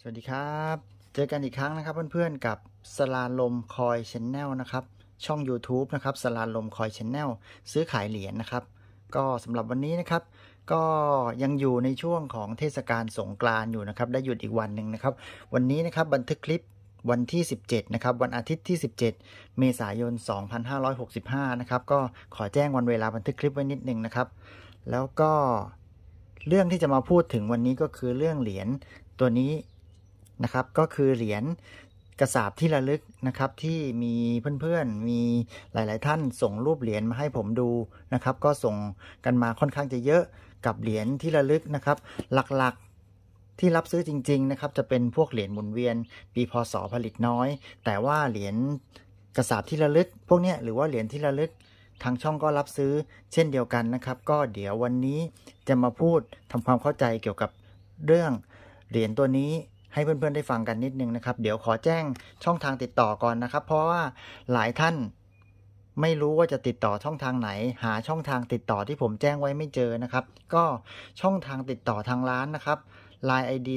สวัสดีครับ เจอกันอีกครั้งนะครับเพื่อนๆกับสลาลมคอยชแนลนะครับ ช่อง YouTube นะครับสลาลมคอยชแนลซื้อขายเหรียญนนะครับ ก็สำหรับวันนี้นะครับ ก็ยังอยู่ในช่วงของเทศกาลสงกรานต์อยู่นะครับได้หยุดอีกวันหนึ่งนะครับ วันนี้นะครับบันทึกคลิปวันที่ 17นะครับวันอาทิตย์ที่ 17เมษายน 2565นะครับก็ขอแจ้งวันเวลาบันทึกคลิปไว้นิดนึงนะครับ แล้วก็เรื่องที่จะมาพูดถึงวันนี้ก็คือเรื่องเหรียญตัวนี้นะครับก็คือเหรียญกระสาบที่ระลึกนะครับ ที่มีเพื่อนๆมีหลาย ๆ ท่านส่งรูปเหรียญมาให้ผมดูนะครับ ก็ส่งกันมาค่อนข้างจะเยอะกับเหรียญที่ระลึกนะครับ หลักๆที่รับซื้อจริง ๆนะครับ จะเป็นพวกเหรียญหมุนเวียน ปีพศผลิตน้อย แต่ว่าเหรียญกระสาบที่ระลึก พวกนี้หรือว่าเหรียญที่ระลึก ทางช่องก็รับซื้อ เช่นเดียวกันนะครับ ก็เดี๋ยววันนี้จะมาพูดทำความเข้าใจเกี่ยวกับเรื่องเหรียญตัวนี้ให้เพื่อน ๆ ได้ฟังกันนิดนึงนะครับ เดี๋ยวขอแจ้งช่องทางติดต่อก่อนนะครับ เพราะว่าหลายท่านไม่รู้ว่าจะติดต่อช่องทางไหน หาช่องทางติดต่อที่ผมแจ้งไว้ไม่เจอนะครับ ก็ช่องทางติดต่อทางร้านนะครับ Line ID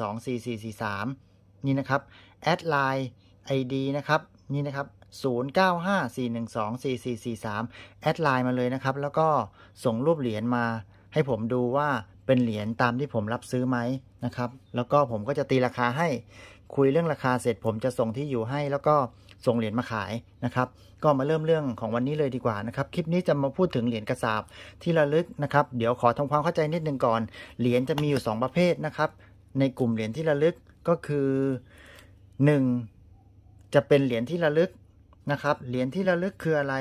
0954124443นี่นะครับแอดไลน์ไอดีนะครับนี่นะครับ0954124443แอดไลน์มาเลยนะครับ แล้วก็ส่งรูปเหรียญมาให้ผมดูว่าเป็นเหรียญตามที่ผมรับซื้อไหมนะครับ แล้วก็ผมก็จะตีราคาให้คุยเรื่องราคาเสร็จผมจะส่งที่อยู่ให้แล้วก็ส่งเหรียญมาขายนะครับ ก็มาเริ่มเรื่องของวันนี้เลยดีกว่านะครับ คลิปนี้จะมาพูดถึงเหรียญกระสาบที่ระลึกนะครับเดี๋ยวขอทำความเข้าใจนิดนึงก่อนเหรียญจะมีอยู่ 2 ประเภทนะครับ ในกลุ่มเหรียญที่ระลึกก็คือ 1 จะเป็นเหรียญที่ระลึกนะครับเหรียญที่ระลึกคืออะไร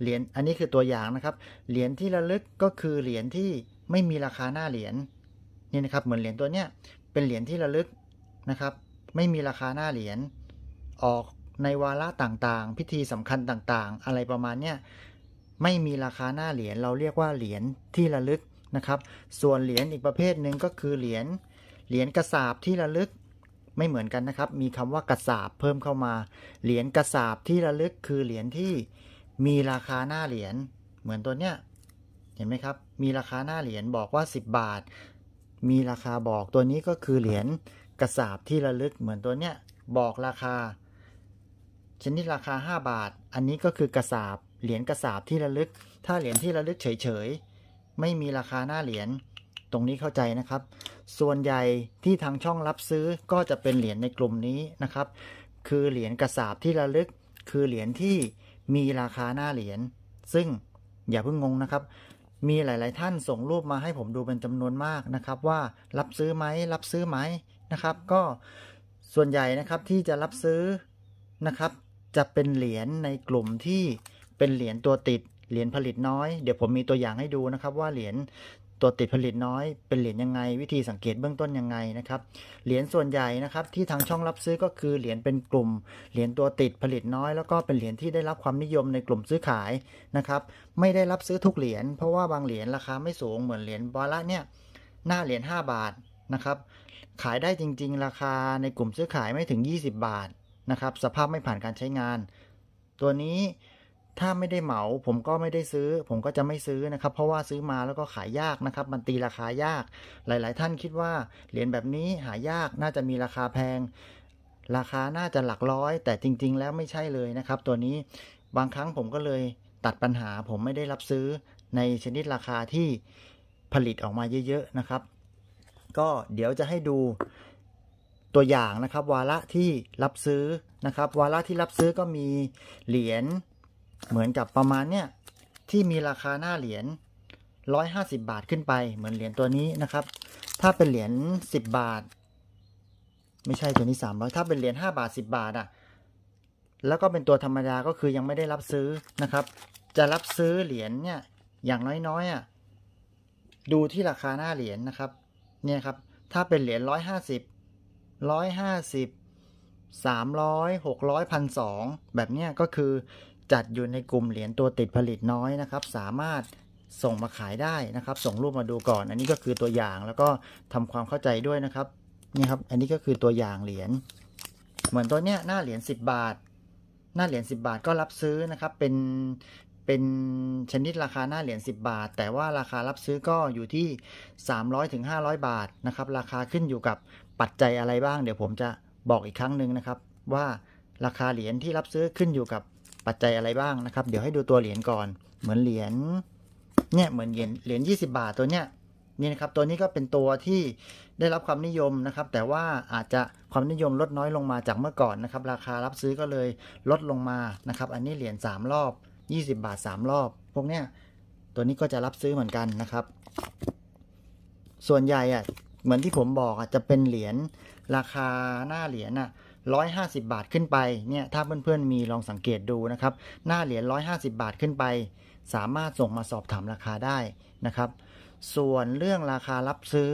เหรียญอันนี้คือตัวอย่างนะครับเหรียญที่ระลึกก็คือเหรียญที่ไม่มีราคาหน้าเหรียญนี่นะครับ เหมือนเหรียญตัวเนี้ยเป็นเหรียญที่ระลึกนะครับ ไม่มีราคาหน้าเหรียญออกในวาระต่างๆ พิธีสำคัญต่างๆ อะไรประมาณเนี้ยไม่มีราคาหน้าเหรียญเราเรียกว่าเหรียญที่ระลึกนะครับ ส่วนเหรียญอีกประเภทหนึ่งก็คือเหรียญเหรียญกระสาบที่ระลึก ไม่เหมือนกันนะครับมีคำว่ากระสาบเพิ่มเข้ามาเหรียญกระสาบที่ระลึก คือเหรียญที่มีราคาหน้าเหรียญเหมือนตัวเนี้ยห็นไหมครับ มีราคาหน้าเหรียญบอกว่า 10 บาท มีราคาบอกตัวนี้ก็คือเหรียญกระสาบที่ระลึกเหมือนตัวเนี้ยบอกราคา ชนิดราคา 5 บาท อันนี้ก็คือกระสาบเหรียญกระสาบที่ระลึก ถ้าเหรียญที่ระลึกเฉยๆไม่มีราคาหน้าเหรียญตรงนี้เข้าใจนะครับ ส่วนใหญ่ที่ทางช่องรับซื้อก็จะเป็นเหรียญในกลุ่มนี้นะครับ คือเหรียญกระสาบที่ระลึก คือเหรียญที่มีราคาหน้าเหรียญซึ่งอย่าเพิ่งงงนะครับมีหลายๆ ท่านส่งรูปมาให้ผมดูเป็นจำนวนมากนะครับ ว่ารับซื้อไหมรับซื้อไหมนะครับ ก็ส่วนใหญ่นะครับที่จะรับซื้อนะครับ จะเป็นเหรียญในกลุ่มที่เป็นเหรียญตัวติดเหรียญผลิตน้อย เดี๋ยวผมมีตัวอย่างให้ดูนะครับ ว่าเหรียญตัวติดผลิตน้อยเป็นเหรียญยังไง วิธีสังเกตเบื้องต้นยังไงนะครับเหรียญส่วนใหญ่นะครับที่ทางช่องรับซื้อก็คือเหรียญเป็นกลุ่ม เหรียญตัวติดผลิตน้อยแล้วก็เป็นเหรียญที่ได้รับความนิยมในกลุ่มซื้อขายนะครับ ไม่ได้รับซื้อทุกเหรียญเพราะว่าบางเหรียญราคาไม่สูงเหมือนเหรียญบอลละเนี่ยหน้าเหรียญ5บาทนะครับ ขายได้จริงๆ ราคาในกลุ่มซื้อขายไม่ถึง 20 บาทนะครับ สภาพไม่ผ่านการใช้งาน ตัวนี้ถ้าไม่ได้เหมาผมก็ไม่ได้ซื้อ ผมก็จะไม่ซื้อนะครับ เพราะว่าซื้อมาแล้วก็ขายยากนะครับ มันตีราคายาก หลาย ๆ ท่านคิดว่าเหรียญแบบนี้หายากน่าจะมีราคาแพง ราคาน่าจะหลักร้อย แต่จริง ๆ แล้วไม่ใช่เลยนะครับ ตัวนี้บางครั้งผมก็เลยตัดปัญหา ผมไม่ได้รับซื้อในชนิดราคาที่ผลิตออกมาเยอะๆ นะครับ ก็เดี๋ยวจะให้ดูตัวอย่างนะครับ วาระที่รับซื้อนะครับ วาระที่รับซื้อก็มีเหรียญเหมือนกับประมาณเนี่ยที่มีราคาหน้าเหรียญ150 บาทขึ้นไป เหมือนเหรียญตัวนี้นะครับ ถ้าเป็นเหรียญ10บาท ไม่ใช่ตัวนี้300ถ้าเป็นเหรียญ5บาท10บาทอะ่ะแล้วก็เป็นตัวธรรมดาก็คือยังไม่ได้รับซื้อนะครับ จะรับซื้อเหรียญเนี่ยอย่างน้อยๆอ่ะดูที่ราคาหน้าเหรียญนะครับเนี่ยครับถ้าเป็นเหรียญร้อยห้าสิบร้อยห้าสิบสามร้อยหกร้อยพันสองแบบเนี้ยก็คือจัดอยู่ในกลุ่มเหรียญตัวติดผลิตน้อยนะครับ สามารถส่งมาขายได้นะครับ ส่งรูปมาดูก่อน อันนี้ก็คือตัวอย่างแล้วก็ทำความเข้าใจด้วยนะครับ นี่ครับ อันนี้ก็คือตัวอย่างเหรียญ เหมือนตัวเนี้ย หน้าเหรียญ10 บาท หน้าเหรียญ10 บาทก็รับซื้อนะครับ เป็น เป็นชนิดราคาหน้าเหรียญ10 บาท แต่ว่าราคารับซื้อก็อยู่ที่ 300ถึงห้าบาทนะครับ ราคาขึ้นอยู่กับปัจจัยอะไรบ้าง เดี๋ยวผมจะบอกอีกครั้งหนึ่งนะครับ ว่าราคาเหรียญที่รับซื้อขึ้นอยู่กับปัจจัยอะไรบ้างนะครับ เดี๋ยวให้ดูตัวเหรียญก่อน เหมือนเหรียญเนี่ยเหมือน เหรียญเหรียญยีบาทตัวเนี้ยนี่นะครับ ตัวนี้ก็เป็นตัวที่ได้รับความนิยมนะครับ แต่ว่าอาจจะความนิยมลดน้อยลงมาจากเมื่อก่อนนะครับ ราคารับซื้อก็เลยลดลงมานะครับ อันนี้เหรียญ3รอบ 20 บาท 3 รอบ พวกเนี้ยตัวนี้ก็จะรับซื้อเหมือนกันนะครับ ส่วนใหญ่อ่ะ เหมือนที่ผมบอกอ่ะจะเป็นเหรียญราคาหน้าเหรียญอ่ะ150 บาทขึ้นไปเนี่ย ถ้าเพื่อนๆมีลองสังเกตดูนะครับ หน้าเหรียญ150 บาทขึ้นไป สามารถส่งมาสอบถามราคาได้นะครับ ส่วนเรื่องราคารับซื้อ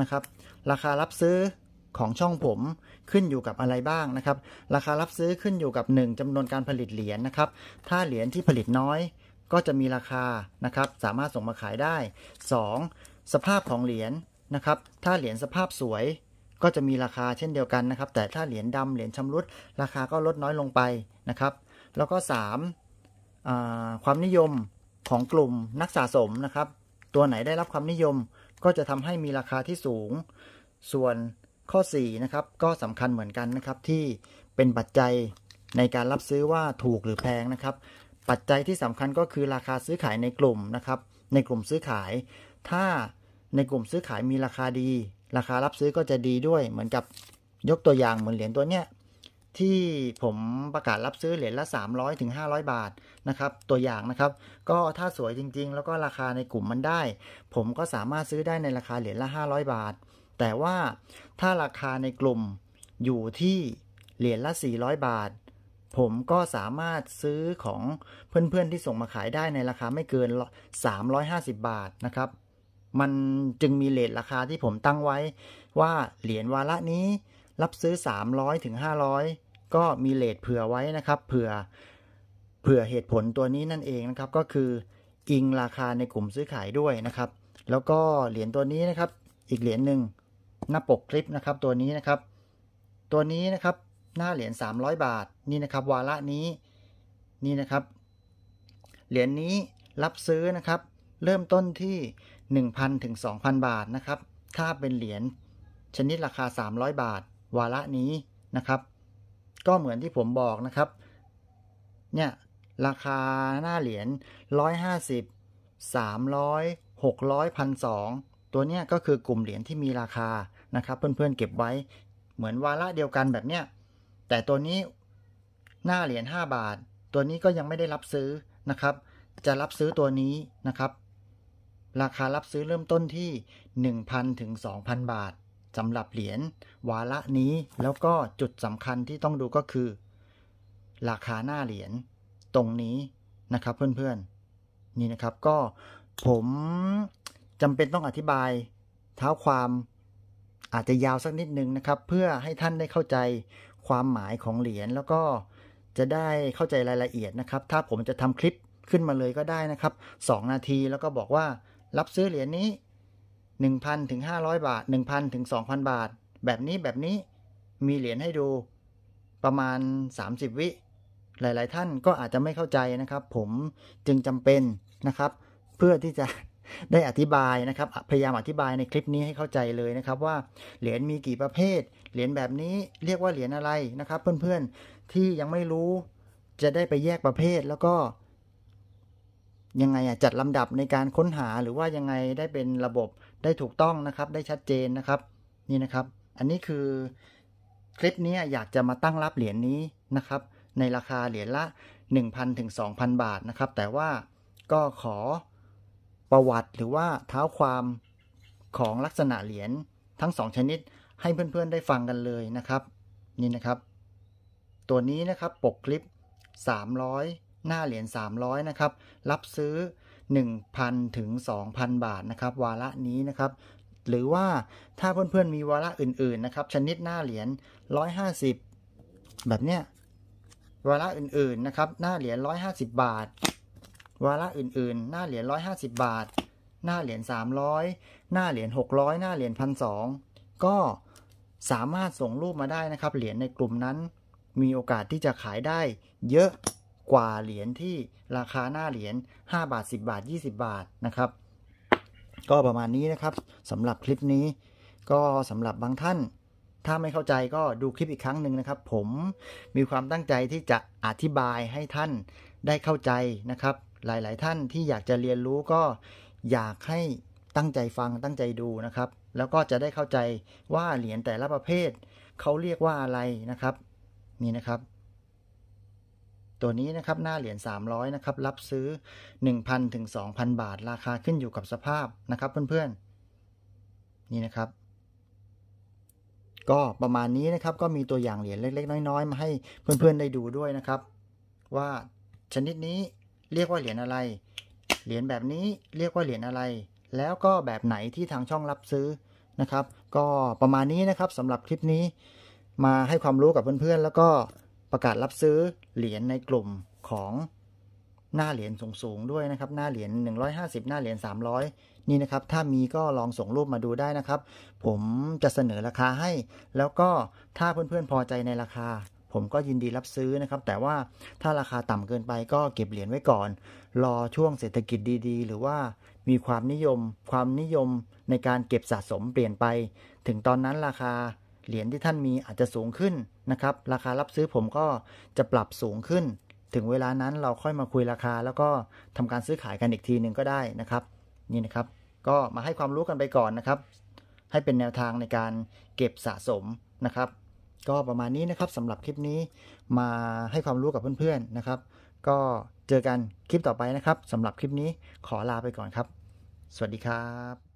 นะครับ ราคารับซื้อของช่องผมขึ้นอยู่กับอะไรบ้างนะครับ ราคารับซื้อขึ้นอยู่กับ 1จำนวนการผลิตเหรียญนนะครับถ้าเหรียญที่ผลิตน้อยก็จะมีราคานะครับสามารถส่งมาขายได้ 2. สภาพของเหรียญนะครับถ้าเหรียญสภาพสวยก็จะมีราคาเช่นเดียวกันนะครับ แต่ถ้าเหรียญดำเหรียญชำรุด ราคาก็ลดน้อยลงไปนะครับ แล้วก็3ความนิยมของกลุ่มนักสะสมนะครับ ตัวไหนได้รับความนิยมก็จะทำให้มีราคาที่สูง ส่วนข้อ4นะครับก็สำคัญเหมือนกันนะครับ ที่เป็นปัจจัยในการรับซื้อว่าถูกหรือแพงนะครับ ปัจจัยที่สำคัญก็คือราคาซื้อขายในกลุ่มนะครับในกลุ่มซื้อขาย ถ้าในกลุ่มซื้อขายมีราคาดีราคารับซื้อก็จะดีด้วยเหมือนกับยกตัวอย่างเหมือนเหรียญตัวเนี้ยที่ผมประกาศรับซื้อเหรียญละ300ถึง500 บาทนะครับ ตัวอย่างนะครับ ก็ถ้าสวยจริง ๆ แล้วก็ราคาในกลุ่มมันได้ ผมก็สามารถซื้อได้ในราคาเหรียญละ 500 บาท แต่ว่าถ้าราคาในกลุ่มอยู่ที่ เหรียญละ 400 บาท ผมก็สามารถซื้อของเพื่อนๆที่ส่งมาขายได้ในราคาไม่เกิน 350 บาทนะครับมันจึงมีเลทราคาที่ผมตั้งไว้ ว่าเหรียญวาระนี้ รับซื้อ 300 ถึงห้าก็มีเลทเผื่อไว้นะครับ เผื่อเผื่อเหตุผลตัวนี้นั่นเองนะครับ ก็คืออิงราคาในกลุ่มซื้อขายด้วยนะครับ แล้วก็เหรียญตัวนี้นะครับ อีกเหรียญหนึ่งหน้าปกคลิปนะครับตัวนี้นะครับ ตัวนี้นะครับหน้าเหรียญ300บาทนี่นะครับ วาระนี้นี่นะครับ เหรียญนี้รับซื้อนะครับ เริ่มต้นที่1,000ถึง2,000 บาทนะครับถ้าเป็นเหรียญชนิดราคา 300 บาท วาระนี้นะครับ ก็เหมือนที่ผมบอกนะครับ เนี่ยราคาหน้าเหรียญ150 300 600 1,200ตัวเนี้ยก็คือกลุ่มเหรียญที่มีราคานะครับ เพื่อนๆ เก็บไว้เหมือนวาระเดียวกันแบบเนี้ยแต่ตัวนี้หน้าเหรียญ5บาท ตัวนี้ก็ยังไม่ได้รับซื้อนะครับ จะรับซื้อตัวนี้นะครับราคารับซื้อเริ่มต้นที่ 1,000ถึง2,000 บาทสำหรับเหรียญวาระนี้แล้วก็จุดสำคัญที่ต้องดูก็คือราคาหน้าเหรียญตรงนี้นะครับ เพื่อนๆ นี่นะครับ ก็ผมจำเป็นต้องอธิบายเท้าความอาจจะยาวสักนิดนึงนะครับ เพื่อให้ท่านได้เข้าใจความหมายของเหรียญแล้วก็จะได้เข้าใจรายละเอียดนะครับ ถ้าผมจะทำคลิปขึ้นมาเลยก็ได้นะครับ 2 นาทีแล้วก็บอกว่ารับซื้อเหรียญนี้ 1,000ถึง500 บาท 1,000ถึง2,000 บาท แบบนี้แบบนี้ มีเหรียญให้ดู ประมาณ 30 วิ หลาย ๆ ท่านก็อาจจะไม่เข้าใจนะครับ ผมจึงจำเป็นนะครับ เพื่อที่จะได้อธิบายนะครับ พยายามอธิบายในคลิปนี้ให้เข้าใจเลยนะครับ ว่าเหรียญมีกี่ประเภท เหรียญแบบนี้เรียกว่าเหรียญอะไรนะครับ เพื่อน ๆ ที่ยังไม่รู้จะได้ไปแยกประเภทแล้วก็ยังไงอ่ะจัดลำดับในการค้นหาหรือว่ายังไงได้เป็นระบบได้ถูกต้องนะครับได้ชัดเจนนะครับนี่นะครับ อันนี้คือคลิปนี้อยากจะมาตั้งรับเหรียญนนี้นะครับ ในราคาเหรียญละ 1,000 ถึง 2,000 บาทนะครับ แต่ว่าก็ขอประวัติหรือว่าเท้าความของลักษณะเหรียญทั้ง 2 ชนิดให้เพื่อนๆได้ฟังกันเลยนะครับนี่นะครับ ตัวนี้นะครับปกคลิป 300หน้าเหรียญ300นะครับ รับซื้อ 1,000 ถึง 2,000 บาท นะครับวาระนี้นะครับหรือว่าถ้าเพื่อนๆมีวาระอื่นๆนะครับชนิดหน้าเหรียญ150 แบบเนี้ยวาระอื่นๆนะครับหน้าเหรียญ150 บาท วาระอื่นๆ หน้าเหรียญ150 บาท หน้าเหรียญ300หน้าเหรียญ600หน้าเหรียญพันสก็สามารถส่งรูปมาได้นะครับ เหรียญในกลุ่มนั้นมีโอกาสที่จะขายได้เยอะกว่าเหรียญที่ราคาหน้าเหรียญ5บาท 10 บาท 20 บาทนะครับ ก็ประมาณนี้นะครับสำหรับคลิปนี้ ก็สำหรับบางท่าน ถ้าไม่เข้าใจก็ดูคลิปอีกครั้งหนึ่งนะครับ ผมมีความตั้งใจที่จะอธิบายให้ท่านได้เข้าใจนะครับ หลายๆ ท่านที่อยากจะเรียนรู้ก็อยากให้ตั้งใจฟังตั้งใจดูนะครับ แล้วก็จะได้เข้าใจว่าเหรียญแต่ละประเภทเขาเรียกว่าอะไรนะครับนี่นะครับตัวนี้นะครับหน้าเหรียญ300นะครับ รับซื้อ 1,000 ถึง 2,000 บาทราคาขึ้นอยู่กับสภาพนะครับเพื่อนๆนี่นะครับ ก็ประมาณนี้นะครับก็มีตัวอย่างเหรียญเล็กๆน้อยๆ มาให้เพื่อนๆได้ดูด้วยนะครับ ว่าชนิดนี้เรียกว่าเหรียญอะไร เหรียญแบบนี้เรียกว่าเหรียญอะไร แล้วก็แบบไหนที่ทางช่องรับซื้อนะครับ ก็ประมาณนี้นะครับสำหรับคลิปนี้มาให้ความรู้กับเพื่อนๆ แล้วก็ประกาศรับซื้อเหรียญในกลุ่มของหน้าเหรียญสูงๆด้วยนะครับ หน้าเหรียญ150 หน้าเหรียญ300 นี่นะครับถ้ามีก็ลองส่งรูปมาดูได้นะครับ ผมจะเสนอราคาให้แล้วก็ถ้าเพื่อนๆพอใจในราคา ผมก็ยินดีรับซื้อนะครับ แต่ว่าถ้าราคาต่ำเกินไปก็เก็บเหรียญไว้ก่อนรอช่วงเศรษฐกิจดีๆ หรือว่ามีความนิยมความนิยมในการเก็บสะสมเปลี่ยนไป ถึงตอนนั้นราคาเหรียญที่ท่านมีอาจจะสูงขึ้นนะครับ ราคารับซื้อผมก็จะปรับสูงขึ้น ถึงเวลานั้นเราค่อยมาคุยราคาแล้วก็ทำการซื้อขายกันอีกทีหนึ่งก็ได้นะครับ นี่นะครับ ก็มาให้ความรู้กันไปก่อนนะครับ ให้เป็นแนวทางในการเก็บสะสมนะครับ ก็ประมาณนี้นะครับสำหรับคลิปนี้มาให้ความรู้กับเพื่อน ๆนะครับ ก็เจอกันคลิปต่อไปนะครับสำหรับคลิปนี้ขอลาไปก่อนครับ สวัสดีครับ